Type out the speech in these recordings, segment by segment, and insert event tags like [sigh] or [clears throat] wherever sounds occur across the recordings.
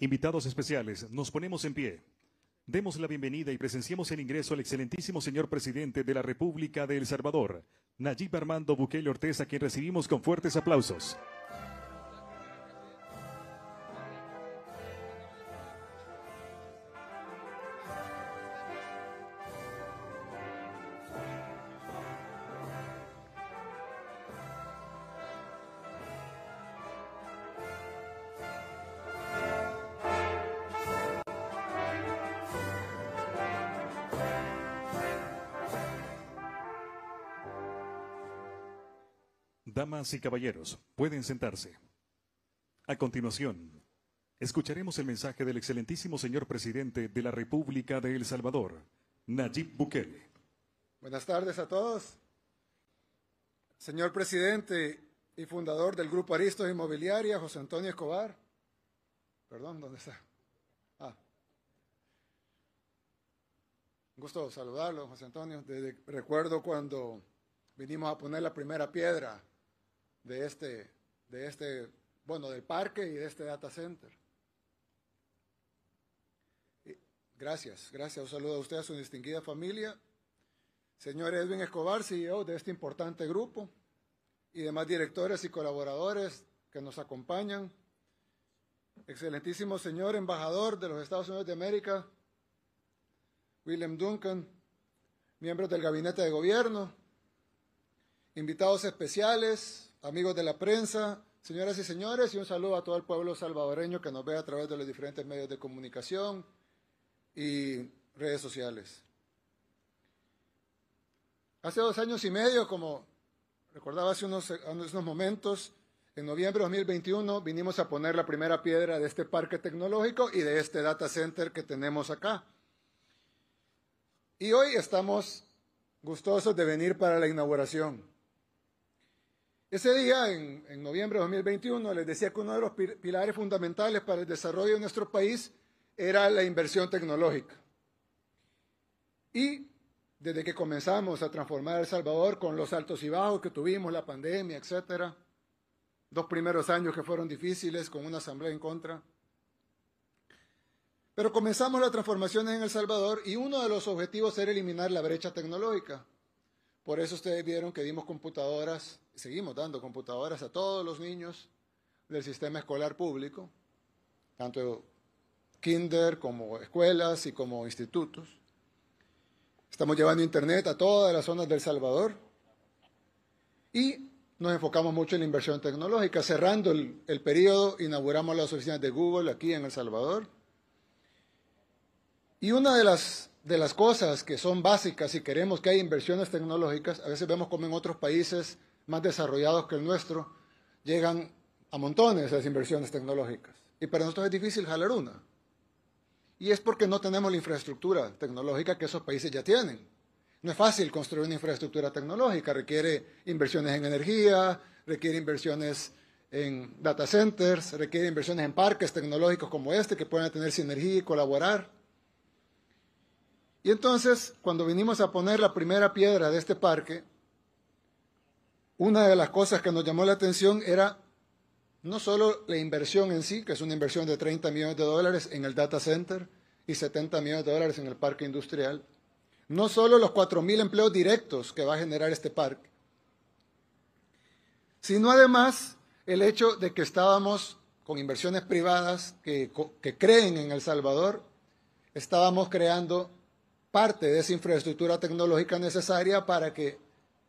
Invitados especiales, nos ponemos en pie. Demos la bienvenida y presenciemos el ingreso al excelentísimo señor presidente de la República de El Salvador, Nayib Armando Bukele Ortez, a quien recibimos con fuertes aplausos. Damas y caballeros, pueden sentarse. A continuación, escucharemos el mensaje del excelentísimo señor presidente de la República de El Salvador, Nayib Bukele. Buenas tardes a todos. Señor presidente y fundador del Grupo Aristos Inmobiliaria, José Antonio Escobar. Perdón, ¿dónde está? Ah. Un gusto saludarlo, José Antonio. recuerdo cuando vinimos a poner la primera piedra de este, de este, bueno, del parque y de este data center. gracias, gracias. Un saludo a usted, su distinguida familia. Señor Edwin Escobar, CEO de este importante grupo y demás directores y colaboradores que nos acompañan. Excelentísimo señor embajador de los Estados Unidos de América, William Duncan, miembros del gabinete de gobierno, invitados especiales, amigos de la prensa, señoras y señores, y un saludo a todo el pueblo salvadoreño que nos ve a través de los diferentes medios de comunicación y redes sociales. Hace dos años y medio, como recordaba hace unos, momentos, en noviembre de 2021 vinimos a poner la primera piedra de este parque tecnológico y de este data center que tenemos acá. Y hoy estamos gustosos de venir para la inauguración. Ese día, en, noviembre de 2021, les decía que uno de los pilares fundamentales para el desarrollo de nuestro país era la inversión tecnológica. Y desde que comenzamos a transformar El Salvador con los altos y bajos que tuvimos, la pandemia, etcétera, dos primeros años que fueron difíciles con una asamblea en contra. Pero comenzamos las transformaciones en El Salvador y uno de los objetivos era eliminar la brecha tecnológica. Por eso ustedes vieron que dimos computadoras, seguimos dando computadoras a todos los niños del sistema escolar público, tanto kinder como escuelas y como institutos. Estamos llevando internet a todas las zonas del Salvador y nos enfocamos mucho en la inversión tecnológica. Cerrando el, el periodo, inauguramos las oficinas de Google aquí en El Salvador. Y una de las de las cosas que son básicas y queremos que haya inversiones tecnológicas, a veces vemos como en otros países más desarrollados que el nuestro llegan a montones esas inversiones tecnológicas. Y para nosotros es difícil jalar una. Y es porque no tenemos la infraestructura tecnológica que esos países ya tienen. No es fácil construir una infraestructura tecnológica, requiere inversiones en energía, requiere inversiones en data centers, requiere inversiones en parques tecnológicos como este que puedan tener sinergia y colaborar. Y entonces, cuando vinimos a poner la primera piedra de este parque, una de las cosas que nos llamó la atención era no solo la inversión en sí, que es una inversión de 30 millones de dólares en el data center y 70 millones de dólares en el parque industrial, no solo los mil empleos directos que va a generar este parque, sino además el hecho de que estábamos con inversiones privadas que, que creen en El Salvador, estábamos creando parte de esa infraestructura tecnológica necesaria para que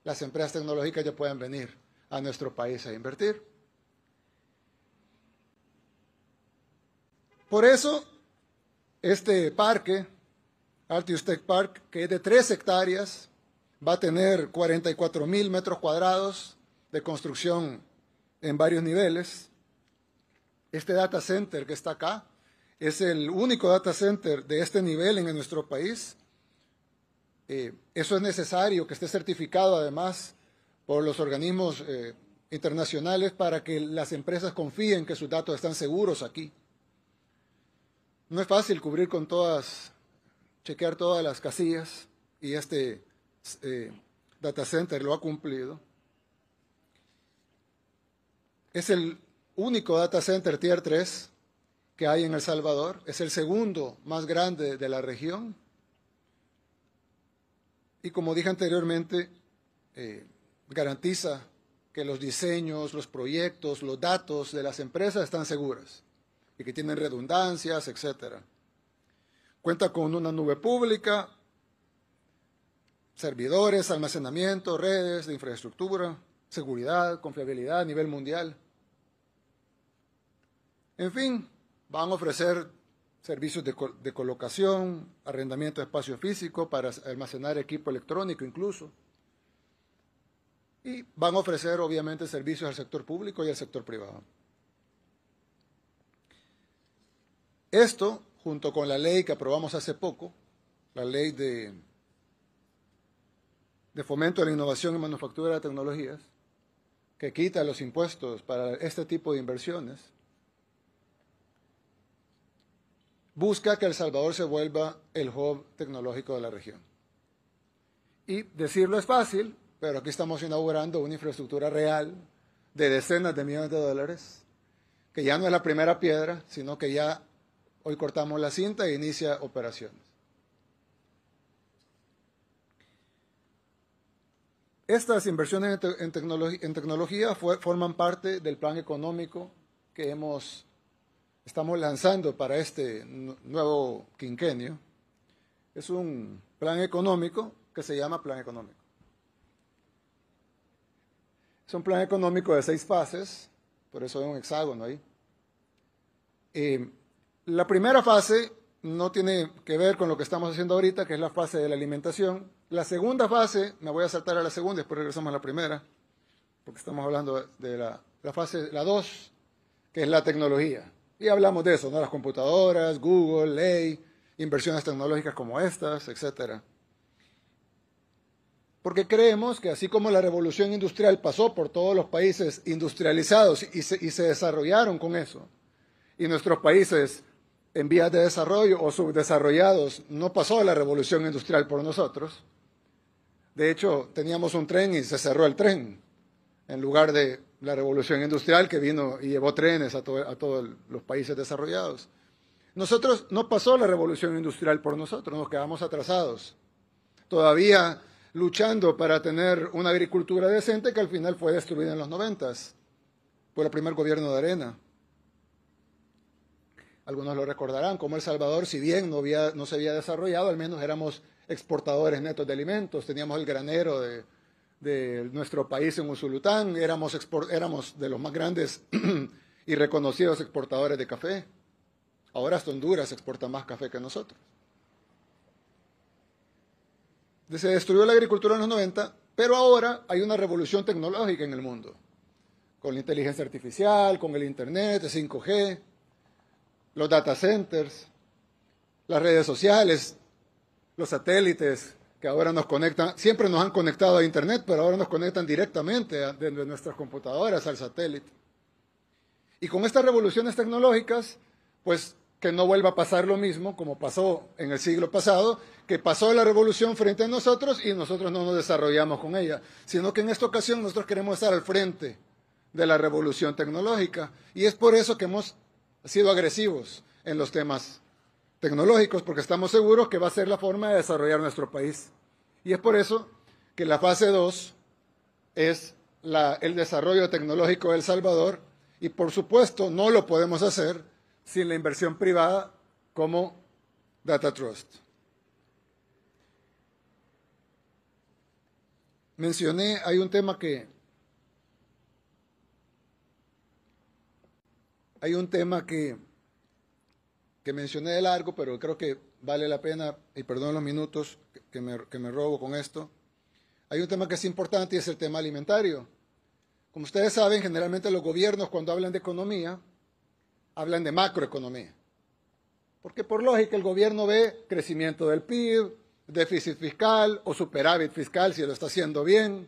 las empresas tecnológicas ya puedan venir a nuestro país a invertir. Por eso, este parque, Tech Park, que es de 3 hectáreas, va a tener 44 mil metros cuadrados de construcción en varios niveles. Este data center que está acá es el único data center de este nivel en nuestro país. Eh, eso es necesario que esté certificado además por los organismos eh, internacionales para que las empresas confíen que sus datos están seguros aquí. No es fácil cubrir con todas, chequear todas las casillas y este eh, data center lo ha cumplido. Es el único data center tier 3 que hay en El Salvador, es el segundo más grande de la región y como dije anteriormente, eh, garantiza que los diseños, los proyectos, los datos de las empresas están seguras y que tienen redundancias, etcétera. Cuenta con una nube pública, servidores, almacenamiento, redes de infraestructura, seguridad, confiabilidad a nivel mundial. En fin, van a ofrecer servicios de, colocación, arrendamiento de espacio físico para almacenar equipo electrónico incluso. Y van a ofrecer obviamente servicios al sector público y al sector privado. Esto, junto con la ley que aprobamos hace poco, la ley de, fomento de la innovación y manufactura de tecnologías, que quita los impuestos para este tipo de inversiones, busca que El Salvador se vuelva el hub tecnológico de la región. Y decirlo es fácil, pero aquí estamos inaugurando una infraestructura real de decenas de millones de dólares, que ya no es la primera piedra, sino que ya hoy cortamos la cinta e inicia operaciones. Estas inversiones en, tecnología forman parte del plan económico que hemos estamos lanzando para este nuevo quinquenio es un plan económico que se llama plan económico. Es un plan económico de seis fases, por eso hay un hexágono ahí. Eh, la primera fase no tiene que ver con lo que estamos haciendo ahorita, que es la fase de la alimentación. La segunda fase, me voy a saltar a la segunda, después regresamos a la primera, porque estamos hablando de la, la fase, la dos, que es la tecnología. Y hablamos de eso, ¿no? Las computadoras, Google, Ley, inversiones tecnológicas como estas, etc. Porque creemos que así como la revolución industrial pasó por todos los países industrializados y se, y se desarrollaron con eso, y nuestros países en vías de desarrollo o subdesarrollados no pasó la revolución industrial por nosotros. De hecho, teníamos un tren y se cerró el tren en lugar de la revolución industrial que vino y llevó trenes a, todos los países desarrollados. Nosotros no pasó la revolución industrial por nosotros, nos quedamos atrasados. Todavía luchando para tener una agricultura decente que al final fue destruida en los noventas por el primer gobierno de arena. Algunos lo recordarán, como El Salvador, si bien no, no se había desarrollado, al menos éramos exportadores netos de alimentos, teníamos el granero de de nuestro país en Usulután, éramos, éramos de los más grandes [clears throat] y reconocidos exportadores de café. Ahora hasta Honduras exporta más café que nosotros. Se destruyó la agricultura en los 90, pero ahora hay una revolución tecnológica en el mundo, con la inteligencia artificial, con el Internet, el 5G, los data centers, las redes sociales, los satélites, que ahora nos conectan, siempre nos han conectado a Internet, pero ahora nos conectan directamente desde nuestras computadoras al satélite. Y con estas revoluciones tecnológicas, pues que no vuelva a pasar lo mismo como pasó en el siglo pasado, que pasó la revolución frente a nosotros y nosotros no nos desarrollamos con ella, sino que en esta ocasión nosotros queremos estar al frente de la revolución tecnológica y es por eso que hemos sido agresivos en los temas tecnológicos, porque estamos seguros que va a ser la forma de desarrollar nuestro país. Y es por eso que la fase 2 es el desarrollo tecnológico de El Salvador y por supuesto no lo podemos hacer sin la inversión privada como Data Trust. Mencioné, hay un tema que hay un tema que mencioné de largo, pero creo que vale la pena, y perdón los minutos que me, robo con esto, hay un tema que es importante y es el tema alimentario. Como ustedes saben, generalmente los gobiernos cuando hablan de economía, hablan de macroeconomía. Porque por lógica el gobierno ve crecimiento del PIB, déficit fiscal o superávit fiscal si lo está haciendo bien,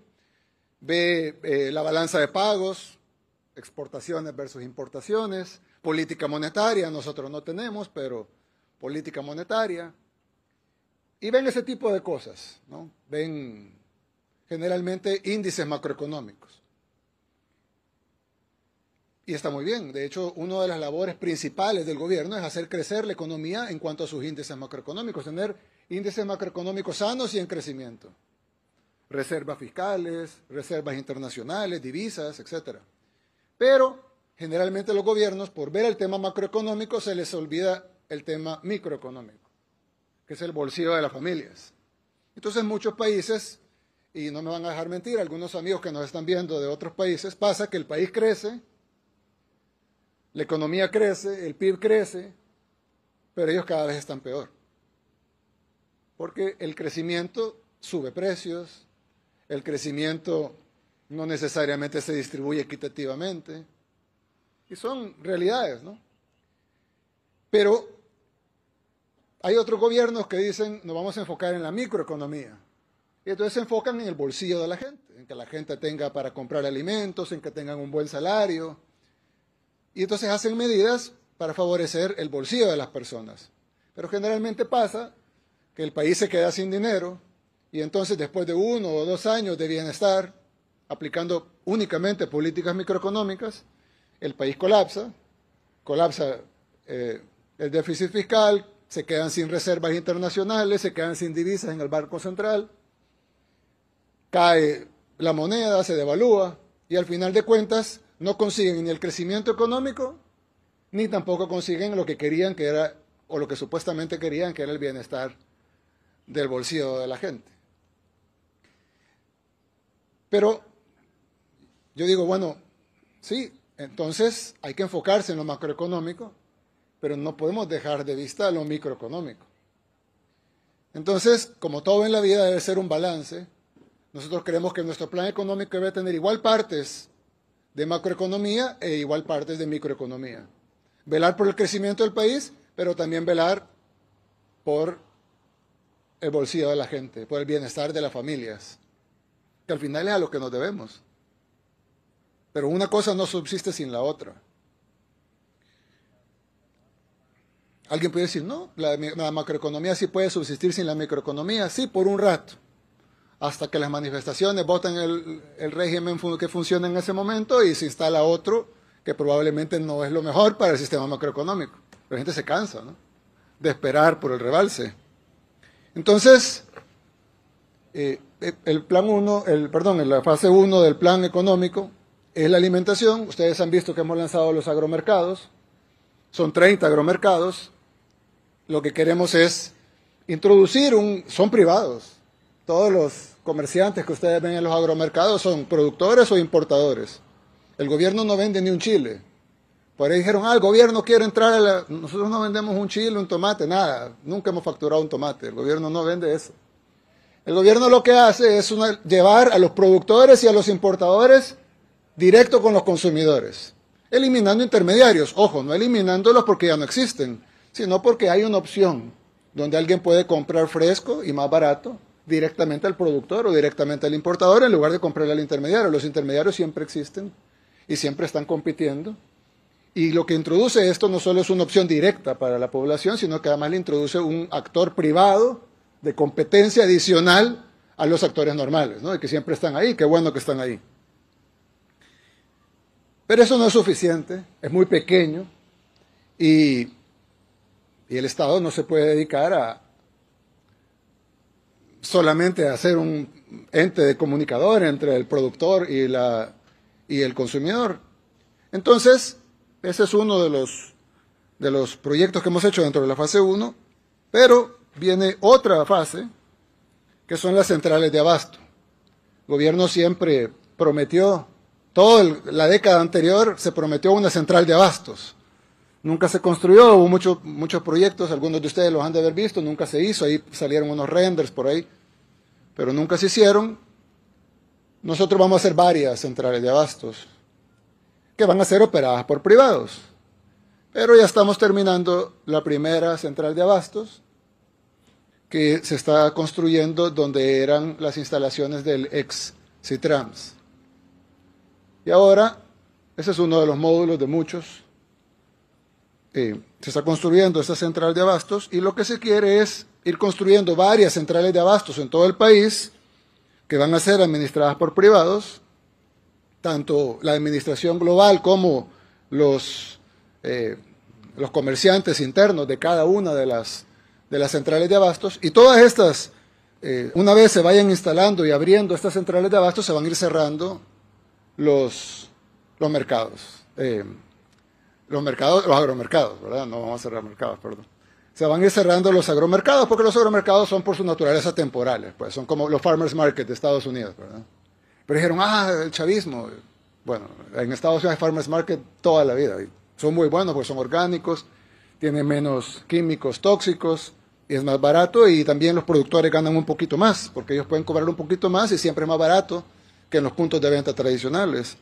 ve eh, la balanza de pagos, exportaciones versus importaciones, política monetaria, nosotros no tenemos, pero política monetaria. Y ven ese tipo de cosas, ¿no? Ven generalmente índices macroeconómicos. Y está muy bien. De hecho, una de las labores principales del gobierno es hacer crecer la economía en cuanto a sus índices macroeconómicos, tener índices macroeconómicos sanos y en crecimiento. Reservas fiscales, reservas internacionales, divisas, etc. Pero generalmente los gobiernos, por ver el tema macroeconómico, se les olvida el tema microeconómico, que es el bolsillo de las familias. Entonces muchos países, y no me van a dejar mentir, algunos amigos que nos están viendo de otros países, pasa que el país crece, la economía crece, el PIB crece, pero ellos cada vez están peor. Porque el crecimiento sube precios, el crecimiento no necesariamente se distribuye equitativamente, y son realidades, ¿no? Pero hay otros gobiernos que dicen, nos vamos a enfocar en la microeconomía. Y entonces se enfocan en el bolsillo de la gente, en que la gente tenga para comprar alimentos, en que tengan un buen salario. Y entonces hacen medidas para favorecer el bolsillo de las personas. Pero generalmente pasa que el país se queda sin dinero y entonces después de uno o dos años de bienestar, aplicando únicamente políticas microeconómicas, el país colapsa, colapsa eh, el déficit fiscal, se quedan sin reservas internacionales, se quedan sin divisas en el Banco Central, cae la moneda, se devalúa y al final de cuentas no consiguen ni el crecimiento económico ni tampoco consiguen lo que querían que era o lo que supuestamente querían que era el bienestar del bolsillo de la gente. Pero yo digo, bueno, sí, entonces hay que enfocarse en lo macroeconómico, pero no podemos dejar de vista lo microeconómico. Entonces, como todo en la vida debe ser un balance, nosotros creemos que nuestro plan económico debe tener igual partes de macroeconomía e igual partes de microeconomía. Velar por el crecimiento del país, pero también velar por el bolsillo de la gente, por el bienestar de las familias, que al final es a lo que nos debemos. Pero una cosa no subsiste sin la otra. Alguien puede decir, no, la, macroeconomía sí puede subsistir sin la microeconomía, sí, por un rato, hasta que las manifestaciones voten el, régimen que funciona en ese momento y se instala otro que probablemente no es lo mejor para el sistema macroeconómico. La gente se cansa ¿no? de esperar por el rebalse. Entonces, eh, eh, el plan uno, el, perdón, en la fase 1 del plan económico es la alimentación. Ustedes han visto que hemos lanzado los agromercados. Son 30 agromercados. Lo que queremos es introducir un... Son privados. Todos los comerciantes que ustedes ven en los agromercados son productores o importadores. El gobierno no vende ni un chile. Por ahí dijeron, ah, el gobierno quiere entrar a la... Nosotros no vendemos un chile, un tomate, nada. Nunca hemos facturado un tomate. El gobierno no vende eso. El gobierno lo que hace es llevar a los productores y a los importadores directo con los consumidores, eliminando intermediarios, ojo, no eliminándolos porque ya no existen, sino porque hay una opción donde alguien puede comprar fresco y más barato directamente al productor o directamente al importador en lugar de comprarle al intermediario. Los intermediarios siempre existen y siempre están compitiendo. Y lo que introduce esto no solo es una opción directa para la población, sino que además le introduce un actor privado de competencia adicional a los actores normales, ¿no? que siempre están ahí, qué bueno que están ahí. Pero eso no es suficiente, es muy pequeño y, el Estado no se puede dedicar a solamente a ser un ente de comunicador entre el productor y, la, y el consumidor. Entonces, ese es uno de los, de los proyectos que hemos hecho dentro de la fase 1, pero viene otra fase, que son las centrales de abasto. El gobierno siempre prometió Toda la década anterior se prometió una central de abastos. Nunca se construyó, hubo muchos proyectos, algunos de ustedes los han de haber visto, nunca se hizo, ahí salieron unos renders por ahí, pero nunca se hicieron. Nosotros vamos a hacer varias centrales de abastos que van a ser operadas por privados. Pero ya estamos terminando la primera central de abastos que se está construyendo donde eran las instalaciones del ex Citrams. Y ahora, ese es uno de los módulos de muchos. Eh, se está construyendo esta central de abastos y lo que se quiere es ir construyendo varias centrales de abastos en todo el país que van a ser administradas por privados, tanto la administración global como los, eh, los comerciantes internos de cada una de las, de las centrales de abastos. Y todas estas, eh, una vez se vayan instalando y abriendo estas centrales de abastos, se van a ir cerrando los, los mercados. Eh, los mercados, los agromercados, ¿verdad? No vamos a cerrar mercados, perdón. Se van a ir cerrando los agromercados porque los agromercados son por su naturaleza temporales, pues son como los farmers market de Estados Unidos, ¿verdad? Pero dijeron, ah, el chavismo. Bueno, en Estados Unidos hay farmers market toda la vida. son muy buenos porque son orgánicos, tienen menos químicos tóxicos, y es más barato y también los productores ganan un poquito más porque ellos pueden cobrar un poquito más y siempre es más barato que en los puntos de venta tradicionales.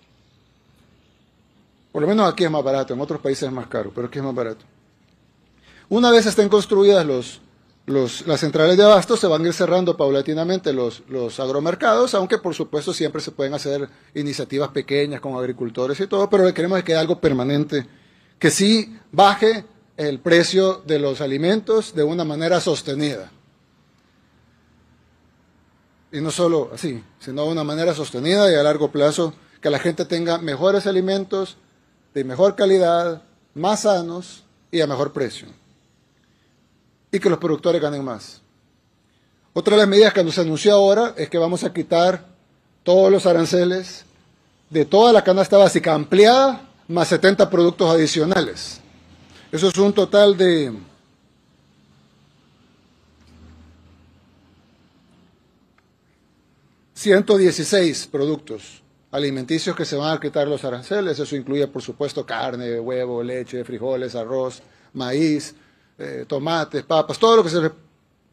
Por lo menos aquí es más barato, en otros países es más caro, pero aquí es más barato. Una vez estén construidas las centrales de abasto, se van a ir cerrando paulatinamente los, los agromercados, aunque por supuesto siempre se pueden hacer iniciativas pequeñas con agricultores y todo, pero lo que queremos es que haya algo permanente, que sí baje el precio de los alimentos de una manera sostenida y no solo así, sino de una manera sostenida y a largo plazo, que la gente tenga mejores alimentos, de mejor calidad, más sanos y a mejor precio. Y que los productores ganen más. Otra de las medidas que nos anunció ahora es que vamos a quitar todos los aranceles de toda la canasta básica ampliada, más 70 productos adicionales. Eso es un total de 116 productos alimenticios que se van a quitar los aranceles. Eso incluye, por supuesto, carne, huevo, leche, frijoles, arroz, maíz, eh, tomates, papas, todo lo que se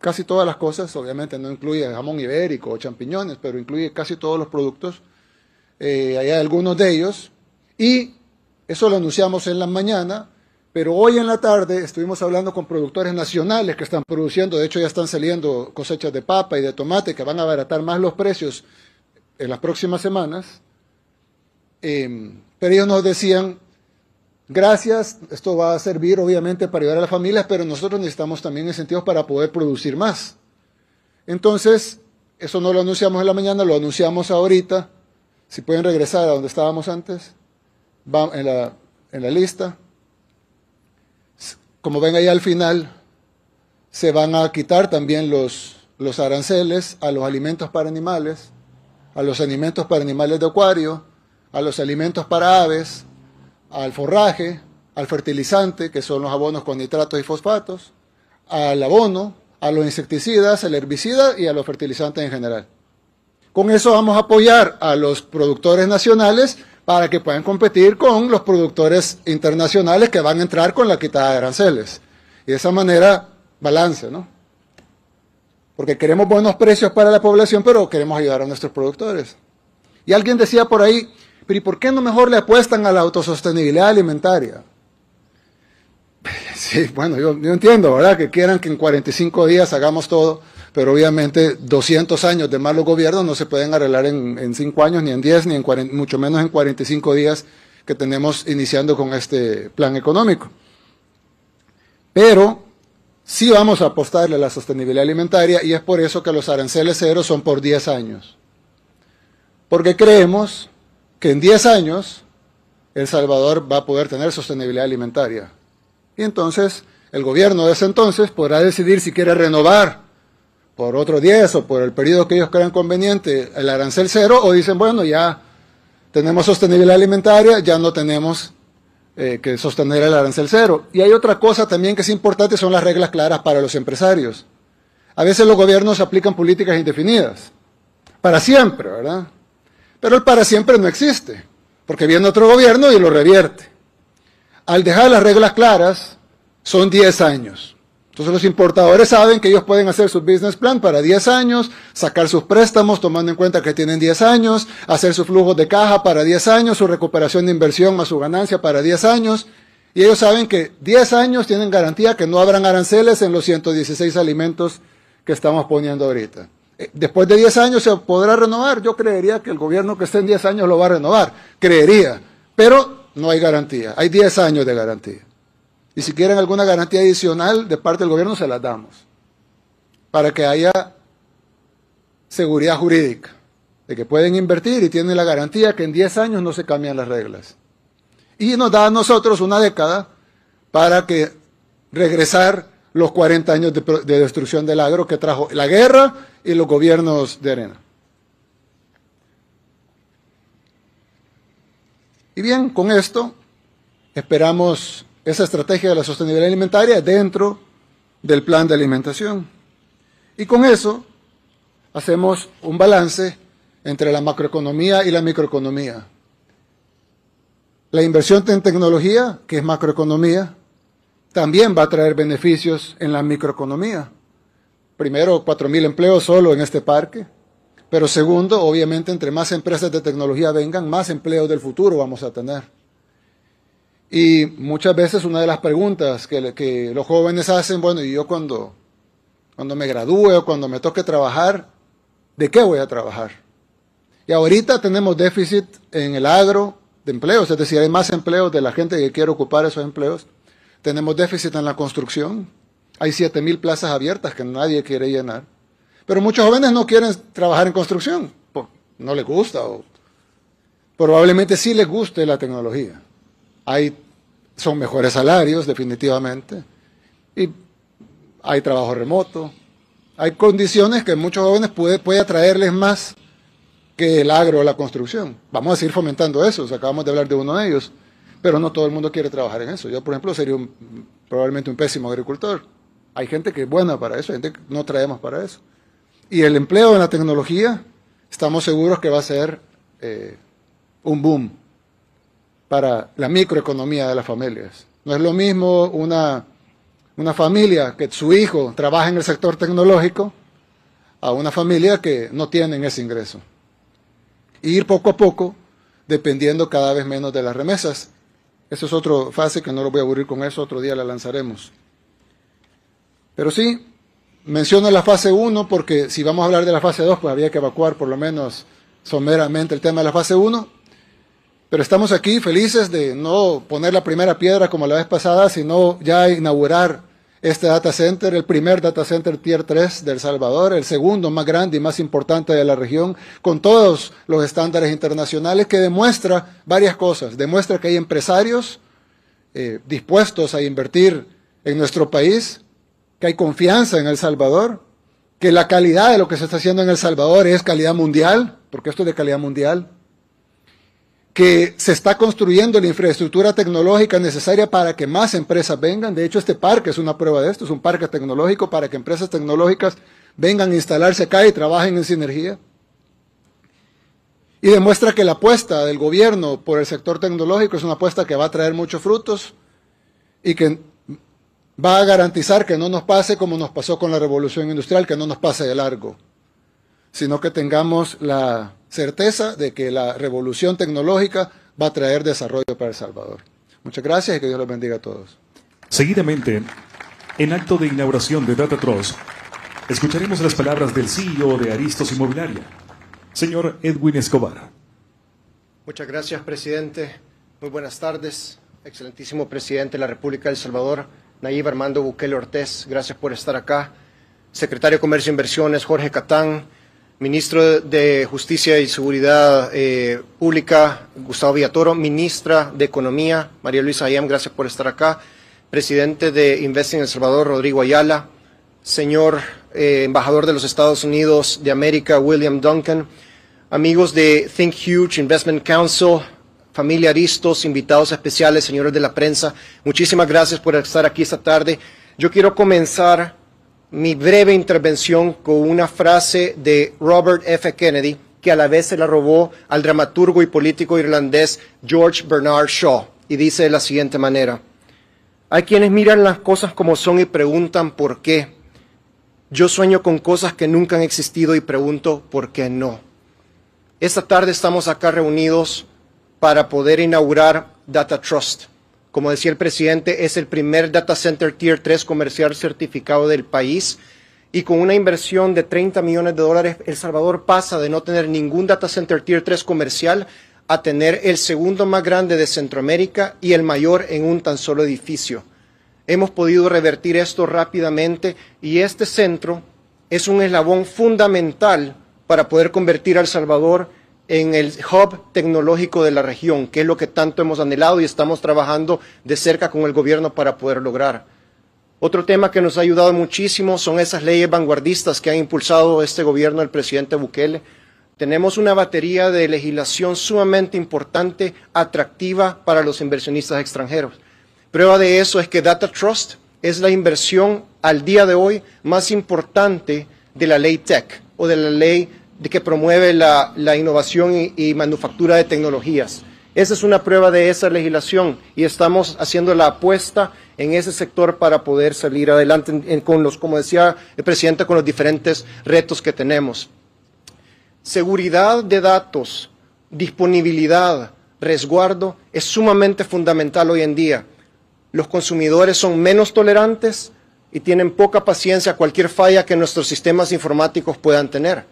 casi todas las cosas, obviamente no incluye jamón ibérico o champiñones, pero incluye casi todos los productos. Eh, hay algunos de ellos. Y eso lo anunciamos en la mañana. Pero hoy en la tarde estuvimos hablando con productores nacionales que están produciendo, de hecho ya están saliendo cosechas de papa y de tomate que van a abaratar más los precios en las próximas semanas. Em, pero ellos nos decían, gracias, esto va a servir obviamente para ayudar a las familias, pero nosotros necesitamos también incentivos para poder producir más. Entonces, eso no lo anunciamos en la mañana, lo anunciamos ahorita. Si pueden regresar a donde estábamos antes, en la, en la lista. Como ven ahí al final, se van a quitar también los, aranceles a los alimentos para animales, a los alimentos para animales de acuario, a los alimentos para aves, al forraje, al fertilizante, que son los abonos con nitratos y fosfatos, al abono, a los insecticidas, al herbicida y a los fertilizantes en general. Con eso vamos a apoyar a los productores nacionales para que puedan competir con los productores internacionales que van a entrar con la quitada de aranceles. Y de esa manera, balance, ¿no? Porque queremos buenos precios para la población, pero queremos ayudar a nuestros productores. Y alguien decía por ahí, pero ¿y por qué no mejor le apuestan a la autosostenibilidad alimentaria? [laughs] Sí, bueno, yo, yo entiendo, ¿verdad? Que quieran que en 45 días hagamos todo pero obviamente 200 años de malos gobiernos no se pueden arreglar en, 5 años, ni en 10, ni en mucho menos en 45 días que tenemos iniciando con este plan económico. Pero sí vamos a apostarle a la sostenibilidad alimentaria y es por eso que los aranceles cero son por 10 años. Porque creemos que en 10 años El Salvador va a poder tener sostenibilidad alimentaria. Y entonces el gobierno de ese entonces podrá decidir si quiere renovar por otro 10 o por el periodo que ellos crean conveniente el arancel cero o dicen, bueno, ya tenemos sostenibilidad alimentaria, ya no tenemos eh, que sostener el arancel cero. Y hay otra cosa también que es importante, son las reglas claras para los empresarios. A veces los gobiernos aplican políticas indefinidas, para siempre, ¿verdad? Pero el para siempre no existe, porque viene otro gobierno y lo revierte. Al dejar las reglas claras, son 10 años. Entonces los importadores saben que ellos pueden hacer su business plan para 10 años, sacar sus préstamos tomando en cuenta que tienen 10 años, hacer sus flujos de caja para 10 años, su recuperación de inversión a su ganancia para 10 años. Y ellos saben que 10 años tienen garantía que no habrán aranceles en los 116 alimentos que estamos poniendo ahorita. Eh, después de 10 años se podrá renovar. Yo creería que el gobierno que esté en 10 años lo va a renovar. Creería. Pero no hay garantía. Hay 10 años de garantía. Y si quieren alguna garantía adicional de parte del gobierno, se las damos. Para que haya seguridad jurídica. De que pueden invertir y tienen la garantía que en 10 años no se cambian las reglas. Y nos da a nosotros una década para que regresar los 40 años de, de destrucción del agro que trajo la guerra y los gobiernos de arena. Y bien, con esto esperamos esa estrategia de la sostenibilidad alimentaria dentro del plan de alimentación. Y con eso hacemos un balance entre la macroeconomía y la microeconomía. La inversión en tecnología, que es macroeconomía, también va a traer beneficios en la microeconomía. Primero, 4.000 empleos solo en este parque, pero segundo, obviamente, entre más empresas de tecnología vengan, más empleos del futuro vamos a tener. Y muchas veces una de las preguntas que, los jóvenes hacen, bueno, y yo cuando, cuando me gradúe o cuando me toque trabajar, ¿de qué voy a trabajar? Y ahorita tenemos déficit en el agro de empleos, es decir, hay más empleos de la gente que quiere ocupar esos empleos. Tenemos déficit en la construcción, hay 7.000 plazas abiertas que nadie quiere llenar. Pero muchos jóvenes no quieren trabajar en construcción, no les gusta o probablemente sí les guste la tecnología. Hay, son mejores salarios, definitivamente. Y hay trabajo remoto. Hay condiciones que muchos jóvenes puede, puede atraerles más que el agro o la construcción. Vamos a seguir fomentando eso. acabamos de hablar de uno de ellos. Pero no todo el mundo quiere trabajar en eso. Yo, por ejemplo, sería probablemente un pésimo agricultor. Hay gente que es buena para eso, hay gente que no traemos para eso. Y el empleo en la tecnología, estamos seguros que va a ser eh, un boom para la microeconomía de las familias. No es lo mismo una, una familia que su hijo trabaja en el sector tecnológico a una familia que no tiene ese ingreso. ir poco a poco, dependiendo cada vez menos de las remesas. ...esa es otra fase que no lo voy a aburrir con eso, otro día la lanzaremos. Pero sí, menciono la fase 1 porque si vamos a hablar de la fase 2, pues había que evacuar por lo menos someramente el tema de la fase 1. Pero estamos aquí felices de no poner la primera piedra como la vez pasada, sino ya inaugurar este data center, el primer data center Tier 3 del El Salvador, el segundo más grande y más importante de la región, con todos los estándares internacionales que demuestra varias cosas. Demuestra que hay empresarios eh, dispuestos a invertir en nuestro país, que hay confianza en El Salvador, que la calidad de lo que se está haciendo en El Salvador es calidad mundial, porque esto es de calidad mundial, que se está construyendo la infraestructura tecnológica necesaria para que más empresas vengan. De hecho, este parque es una prueba de esto, es un parque tecnológico para que empresas tecnológicas vengan a instalarse acá y trabajen en sinergia. Y demuestra que la apuesta del gobierno por el sector tecnológico es una apuesta que va a traer muchos frutos y que va a garantizar que no nos pase como nos pasó con la revolución industrial, que no nos pase de largo, sino que tengamos la certeza de que la revolución tecnológica va a traer desarrollo para El Salvador. Muchas gracias y que Dios los bendiga a todos. Seguidamente, en acto de inauguración de Data escucharemos las palabras del CEO de Aristos Inmobiliaria, señor Edwin Escobar. Muchas gracias, presidente. Muy buenas tardes, excelentísimo presidente de la República de El Salvador, Nayib Armando Bukele Ortez. Gracias por estar acá. Secretario de Comercio e Inversiones, Jorge Catán ministro de Justicia y Seguridad eh, Pública, Gustavo Villatoro, ministra de Economía, María Luisa Ayam, gracias por estar acá, presidente de Investing en El Salvador, Rodrigo Ayala, señor eh, embajador de los Estados Unidos de América, William Duncan, amigos de Think Huge Investment Council, familia invitados especiales, señores de la prensa, muchísimas gracias por estar aquí esta tarde. Yo quiero comenzar mi breve intervención con una frase de Robert F. Kennedy, que a la vez se la robó al dramaturgo y político irlandés George Bernard Shaw, y dice de la siguiente manera, hay quienes miran las cosas como son y preguntan por qué. Yo sueño con cosas que nunca han existido y pregunto por qué no. Esta tarde estamos acá reunidos para poder inaugurar Data Trust, como decía el presidente, es el primer data center Tier 3 comercial certificado del país y con una inversión de 30 millones de dólares, El Salvador pasa de no tener ningún data center Tier 3 comercial a tener el segundo más grande de Centroamérica y el mayor en un tan solo edificio. Hemos podido revertir esto rápidamente y este centro es un eslabón fundamental para poder convertir a El Salvador en el hub tecnológico de la región, que es lo que tanto hemos anhelado y estamos trabajando de cerca con el gobierno para poder lograr. Otro tema que nos ha ayudado muchísimo son esas leyes vanguardistas que ha impulsado este gobierno el presidente Bukele. Tenemos una batería de legislación sumamente importante, atractiva para los inversionistas extranjeros. Prueba de eso es que Data Trust es la inversión al día de hoy más importante de la ley tech o de la ley de que promueve la, innovación y, manufactura de tecnologías. Esa es una prueba de esa legislación y estamos haciendo la apuesta en ese sector para poder salir adelante con los, como decía el presidente, con los diferentes retos que tenemos. Seguridad de datos, disponibilidad, resguardo es sumamente fundamental hoy en día. Los consumidores son menos tolerantes y tienen poca paciencia a cualquier falla que nuestros sistemas informáticos puedan tener.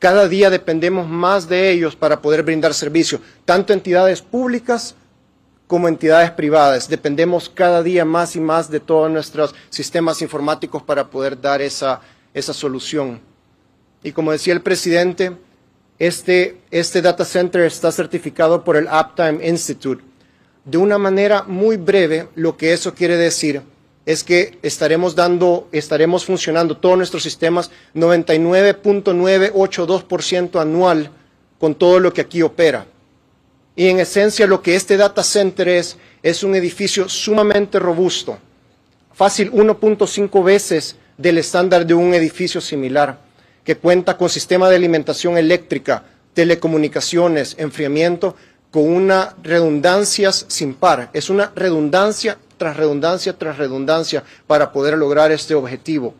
Cada día dependemos más de ellos para poder brindar servicio, tanto entidades públicas como entidades privadas. Dependemos cada día más y más de todos nuestros sistemas informáticos para poder dar esa, esa solución. Y como decía el presidente, este, este data center está certificado por el Uptime Institute. De una manera muy breve, lo que eso quiere decir es que estaremos dando, estaremos funcionando todos nuestros sistemas 99.982% anual con todo lo que aquí opera. Y en esencia lo que este data center es, es un edificio sumamente robusto, fácil 1.5 veces del estándar de un edificio similar, que cuenta con sistema de alimentación eléctrica, telecomunicaciones, enfriamiento con una redundancia sin par. Es una redundancia tras redundancia tras redundancia para poder lograr este objetivo.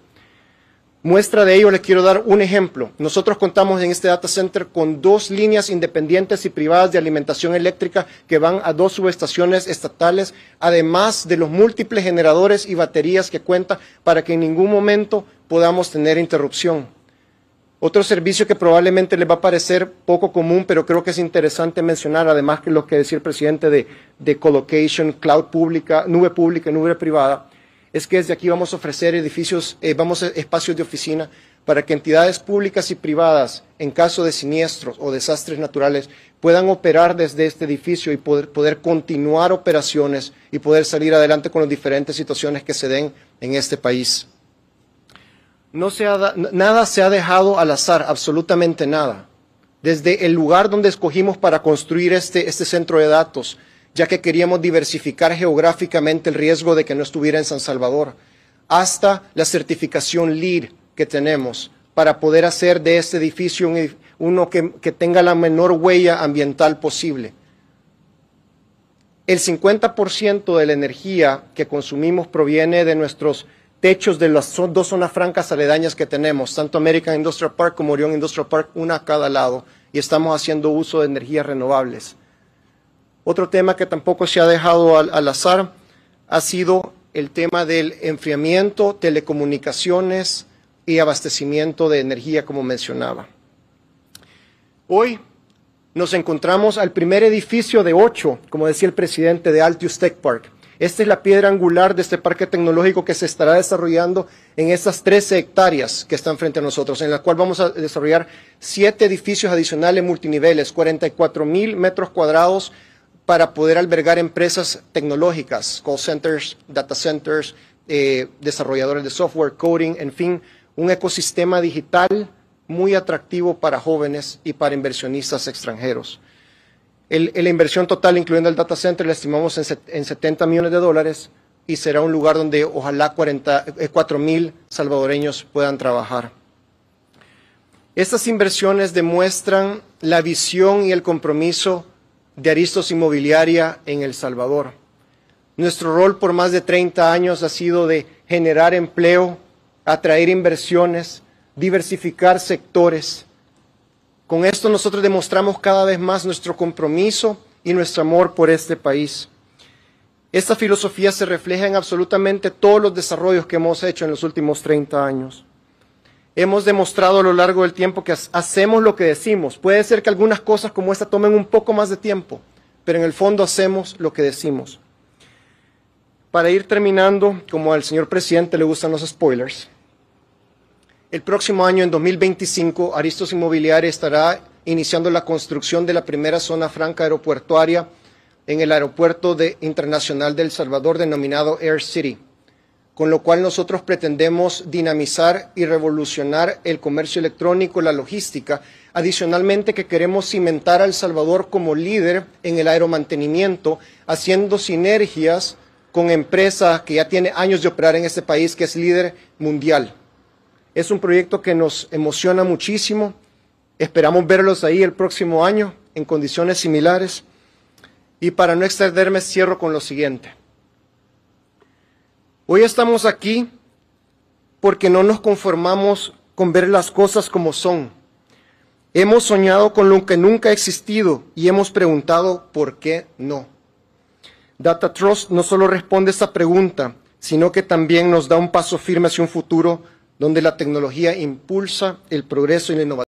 Muestra de ello les quiero dar un ejemplo. Nosotros contamos en este data center con dos líneas independientes y privadas de alimentación eléctrica que van a dos subestaciones estatales, además de los múltiples generadores y baterías que cuenta para que en ningún momento podamos tener interrupción. Otro servicio que probablemente les va a parecer poco común, pero creo que es interesante mencionar, además que lo que decía el presidente de, colocation, cloud pública, nube pública y nube privada, es que desde aquí vamos a ofrecer edificios, eh, vamos a espacios de oficina para que entidades públicas y privadas, en caso de siniestros o desastres naturales, puedan operar desde este edificio y poder continuar operaciones y poder salir adelante con las diferentes situaciones que se den en este país se nada se ha dejado al azar, absolutamente nada. Desde el lugar donde escogimos para construir este, este centro de datos, ya que queríamos diversificar geográficamente el riesgo de que no estuviera en San Salvador, hasta la certificación LEED que tenemos para poder hacer de este edificio uno que, que tenga la menor huella ambiental posible. El 50% de la energía que consumimos proviene de nuestros techos de las dos zonas francas aledañas que tenemos, tanto American Industrial Park como Orion Industrial Park, una a cada lado, y estamos haciendo uso de energías renovables. Otro tema que tampoco se ha dejado al, al azar ha sido el tema del enfriamiento, telecomunicaciones y abastecimiento de energía, como mencionaba. Hoy nos encontramos al primer edificio de ocho, como decía el presidente de Altius Tech Park. Esta es la piedra angular de este parque tecnológico que se estará desarrollando en estas 13 hectáreas que están frente a nosotros, en la cual vamos a desarrollar siete edificios adicionales multiniveles, 44 mil metros cuadrados para poder albergar empresas tecnológicas, call centers, data centers, eh, desarrolladores de software, coding, en fin, un ecosistema digital muy atractivo para jóvenes y para inversionistas extranjeros la inversión total, incluyendo el data center, la estimamos en, 70 millones de dólares y será un lugar donde ojalá 4 eh, mil salvadoreños puedan trabajar. Estas inversiones demuestran la visión y el compromiso de Aristos Inmobiliaria en El Salvador. Nuestro rol por más de 30 años ha sido de generar empleo, atraer inversiones, diversificar sectores, con esto nosotros demostramos cada vez más nuestro compromiso y nuestro amor por este país. Esta filosofía se refleja en absolutamente todos los desarrollos que hemos hecho en los últimos 30 años. Hemos demostrado a lo largo del tiempo que hacemos lo que decimos. Puede ser que algunas cosas como esta tomen un poco más de tiempo, pero en el fondo hacemos lo que decimos. Para ir terminando, como al señor presidente le gustan los spoilers, el próximo año, en 2025, Aristos Inmobiliaria estará iniciando la construcción de la primera zona franca aeropuertuaria en el aeropuerto internacional del El Salvador denominado Air City, con lo cual nosotros pretendemos dinamizar y revolucionar el comercio electrónico, la logística, adicionalmente que queremos cimentar a El Salvador como líder en el aeromantenimiento, haciendo sinergias con empresas que ya tiene años de operar en este país, que es líder mundial. Es un proyecto que nos emociona muchísimo. Esperamos verlos ahí el próximo año en condiciones similares. Y para no extenderme, cierro con lo siguiente. Hoy estamos aquí porque no nos conformamos con ver las cosas como son. Hemos soñado con lo que nunca ha existido y hemos preguntado por qué no. Data Trust no solo responde esa pregunta, sino que también nos da un paso firme hacia un futuro donde la tecnología impulsa el progreso y la innovación.